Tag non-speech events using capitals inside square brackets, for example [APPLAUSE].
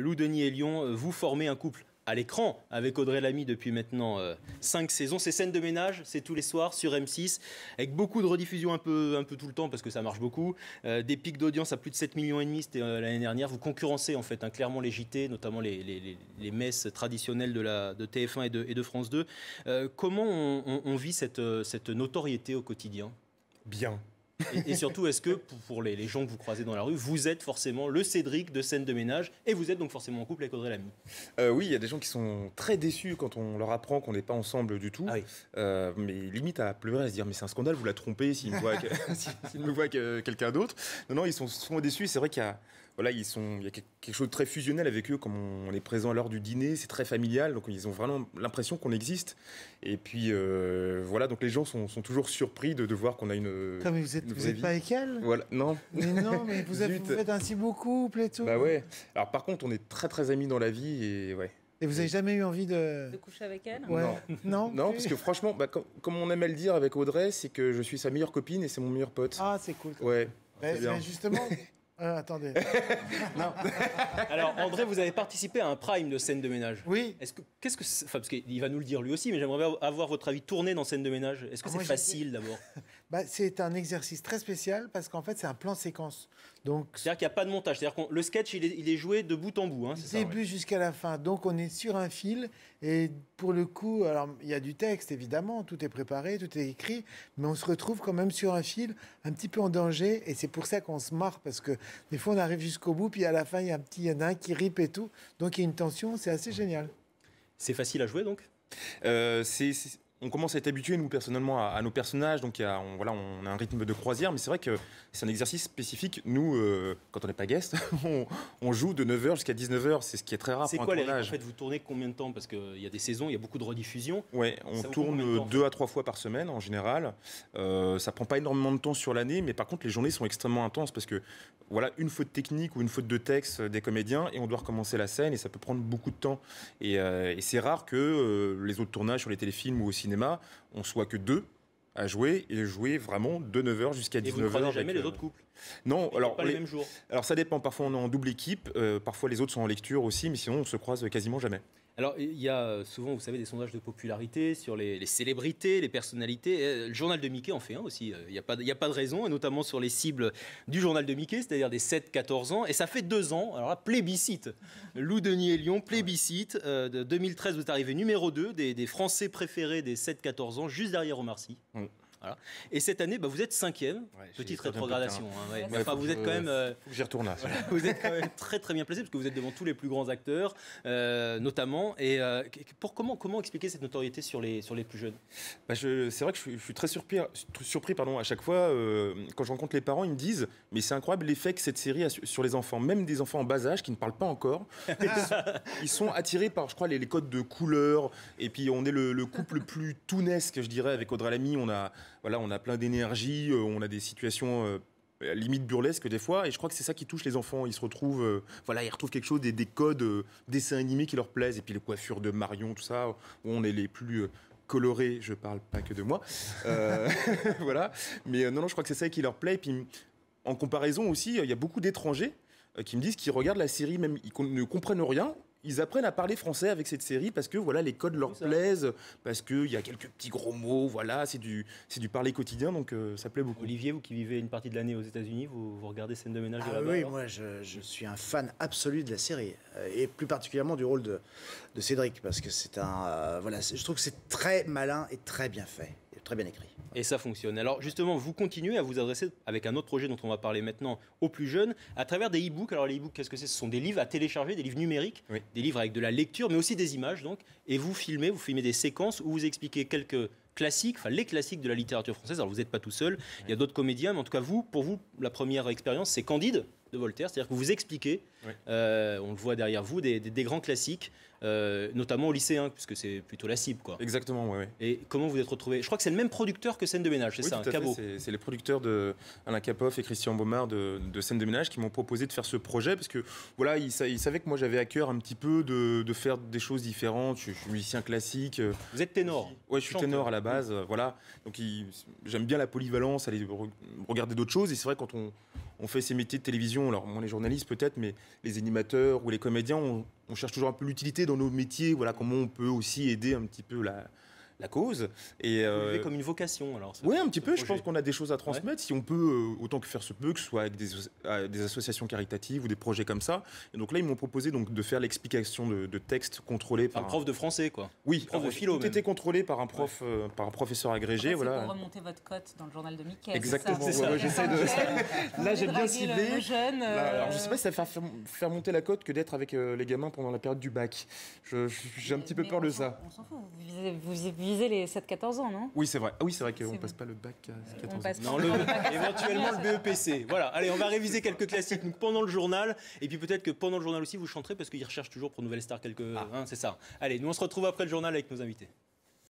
Lou Denis et Lyon, euh, vous formez un couple à l'écran avec Audrey Lamy depuis maintenant euh, cinq saisons. Ces scènes de ménage, c'est tous les soirs sur M6, avec beaucoup de rediffusions un peu, un peu tout le temps parce que ça marche beaucoup. Euh, des pics d'audience à plus de 7 millions et demi, c'était l'année dernière. Vous concurrencez en fait un hein, clairement les JT, notamment les, messes traditionnelles de, la, de TF1 et de, de France 2. comment on, vit cette, cette notoriété au quotidien Bien. Et, surtout, est-ce que pour les, gens que vous croisez dans la rue, vous êtes forcément le Cédric de scène de ménage et vous êtes donc forcément en couple avec Audrey Lamy euh, Oui, il y a des gens qui sont très déçus quand on leur apprend qu'on n'est pas ensemble du tout. Ah euh, mais limite à pleurer, à se dire Mais c'est un scandale, vous la trompez s'ils me voit, que, [LAUGHS] que, quelqu'un d'autre. Non, non, ils sont, souvent déçus. C'est vrai qu'il y a voilà, ils sont, il y a quelque chose de très fusionnel avec eux, comme on est présent à l'heure du dîner, c'est très familial, donc ils ont vraiment l'impression qu'on existe. Et puis euh, voilà, donc les gens sont, toujours surpris de, voir qu'on a une, vous vous n'êtes pas avec elle voilà. Non. Mais non, mais [LAUGHS] vous, avez vous faites un si beau et tout. Bah ouais. Alors par contre, on est très très amis dans la vie et ouais. Et vous n'avez jamais eu envie de... De coucher avec elle [LAUGHS] Non. Non, non parce que franchement, bah, comme, on aime le dire avec Audrey, c'est que je suis sa meilleure copine et c'est mon meilleur pote. Ah, c'est cool. Ouais. Bah, mais justement... [LAUGHS] Euh, attendez. non. Alors André, vous avez participé à un prime de scène de ménage. Oui. Est-ce que qu'est-ce que enfin, parce qu'il va nous le dire lui aussi, mais j'aimerais avoir votre avis tourné dans scène de ménage. Est-ce que ah, c'est facile d'abord bah, c'est un exercice très spécial parce qu'en fait, c'est un plan séquence. Donc, c'est-à-dire qu'il n'y a pas de montage. C'est-à-dire que le sketch, il est, joué de bout en bout. Hein, c'est début jusqu'à la fin. Donc, on est sur un fil. Et pour le coup, alors il y a du texte, évidemment. Tout est préparé, tout est écrit. Mais on se retrouve quand même sur un fil, un petit peu en danger. Et c'est pour ça qu'on se marre parce que des fois, on arrive jusqu'au bout. Puis à la fin, il y, a un petit, nain qui rip et tout. Donc, il y a une tension. C'est assez génial. C'est facile à jouer, donc euh, C'est on commence à être habitué, nous, personnellement, à, nos personnages. Donc, on, voilà, on a un rythme de croisière. Mais c'est vrai que c'est un exercice spécifique. Nous, euh, quand on n'est pas guest, [LAUGHS] on, joue de 9h jusqu'à 19h. C'est ce qui est très rare C'est quoi, un tournage. En fait, vous tournez combien de temps Parce qu'il y a des saisons, il y a beaucoup de rediffusions. Oui, on tourne deux à trois fois par semaine, en général. Euh, ça prend pas énormément de temps sur l'année. Mais par contre, les journées sont extrêmement intenses parce que, voilà, une faute technique ou une faute de texte des comédiens et on doit recommencer la scène et ça peut prendre beaucoup de temps. Et, euh, c'est rare que les autres tournages sur les téléfilms ou aussi on soit que deux à jouer et jouer vraiment de 9h jusqu'à 19h. Et vous ne croisez jamais les euh, autres couples Non, alors pas les... Alors ça dépend, parfois on est en double équipe, euh, parfois les autres sont en lecture aussi, mais sinon on se croise quasiment jamais. Alors, il y a euh, souvent, vous savez, des sondages de popularité sur les, célébrités, les personnalités. Euh, le journal de Mickey en fait un aussi. Euh, il n'y a, pas, a pas de raison, et notamment sur les cibles du journal de Mickey, c'est-à-dire des 7-14 ans. Et ça fait deux ans, alors là, plébiscite. Lou Denis et Lyon, plébiscite. de 2013, vous êtes arrivé numéro 2 des, Français préférés des 7-14 ans, juste derrière Omar et cette année, bah, vous êtes cinquième. Petite rétrogradation. Hein, vous êtes quand même. Euh, vous êtes quand même très très bien placé parce que vous êtes devant tous les plus grands acteurs, euh, notamment. Et euh, pour comment comment expliquer cette notoriété sur les sur les plus jeunes bah, C'est vrai que je suis, très surpris surpris pardon à chaque fois quand je rencontre les parents, ils me disent mais c'est incroyable l'effet que cette série a sur les enfants, même des enfants en bas âge qui ne parlent pas encore. [LAUGHS] ils, sont, attirés par je crois les, codes de couleur et puis on est le, le couple plus tounesque je dirais avec Audrey Lamy, on a voilà, on a plein d'énergie, euh, on a des situations euh, limite burlesques des fois et je crois que c'est ça qui touche les enfants ils se retrouvent euh, voilà ils retrouvent quelque chose des, des codes dessins animés qui leur plaisent et puis les coiffures de Marion tout ça on est les plus colorés je parle pas que de moi [LAUGHS] voilà mais non non je crois que c'est ça qui leur plaît et puis en comparaison aussi il y a beaucoup d'étrangers qui me disent qu'ils regardent la série même ils ne comprennent rien ils apprennent à parler français avec cette série parce que voilà les codes leur plaisent, parce qu'il y a quelques petits gros mots, voilà, c'est du, c'est du parler quotidien, donc euh, ça plaît beaucoup. Olivier, vous qui vivez une partie de l'année aux États-Unis, vous, regardez scène de ménage ah, Oui, moi je, suis un fan absolu de la série, euh, et plus particulièrement du rôle de, de Cédric, parce que c'est un. Euh, voilà, je trouve que c'est très malin et très bien fait très bien écrit. Et ça fonctionne. Alors justement, vous continuez à vous adresser avec un autre projet dont on va parler maintenant aux plus jeunes, à travers des e-books. Alors les e-books, qu'est-ce que c'est Ce sont des livres à télécharger, des livres numériques, des livres avec de la lecture, mais aussi des images. Donc, et vous filmez, vous filmez des séquences où vous expliquez quelques classiques, enfin les classiques de la littérature française. Alors vous n'êtes pas tout seul, il y a d'autres comédiens, mais en tout cas vous, pour vous, la première expérience, c'est Candide de Voltaire, c'est-à-dire que vous expliquez, euh, on le voit derrière vous, des, grands classiques, euh, notamment au lycéen, hein, puisque c'est plutôt la cible. Quoi. Exactement, oui. Et comment vous êtes retrouvé Je crois que c'est le même producteur que Scène de ménage, c'est ça, C'est les producteurs de Alain Capoff et Christian Baumard de, Scène de ménage qui m'ont proposé de faire ce projet, parce que voilà, ils, savaient que moi j'avais à cœur un petit peu de, faire des choses différentes. Je, suis musicien classique. Euh, vous êtes ténor Oui, je suis ténor à la base, voilà. Donc j'aime bien la polyvalence, aller regarder d'autres choses, et c'est vrai quand on on fait ces métiers de télévision, alors moins les journalistes peut-être, mais les animateurs ou les comédiens, on, on cherche toujours un peu l'utilité dans nos métiers, voilà, comment on peut aussi aider un petit peu la, la cause. Et euh... comme une vocation alors. Oui, un petit peu. Je pense qu'on a des choses à transmettre. Si on peut, euh, autant que faire se peut, que ce soit avec des, associations caritatives ou des projets comme ça. Et donc là, ils m'ont proposé donc de faire l'explication de, de textes contrôlés par un prof de français, quoi. Oui, prof de Tout était contrôlé par un prof, euh, par un professeur agrégé, voilà. Pour remonter votre cote dans le journal de Mickey. Exactement. [LAUGHS] là, j'ai bien ciblé. Bah, je euh, sais pas si ça va faire, monter la cote que d'être avec les gamins pendant la période du bac. J'ai un petit peu peur de ça. Vous, vous, les 7-14 ans, non Oui, c'est vrai. Ah oui, c'est vrai qu'on ne passe pas le bac à euh, 14 ans. Non, [LAUGHS] éventuellement le BEPC. Voilà, allez, on va réviser quelques classiques pendant le journal. Et puis peut-être que pendant le journal aussi, vous chanterez parce qu'ils recherchent toujours pour Nouvelle Star quelques. Ah. c'est ça. Allez, nous on se retrouve après le journal avec nos invités.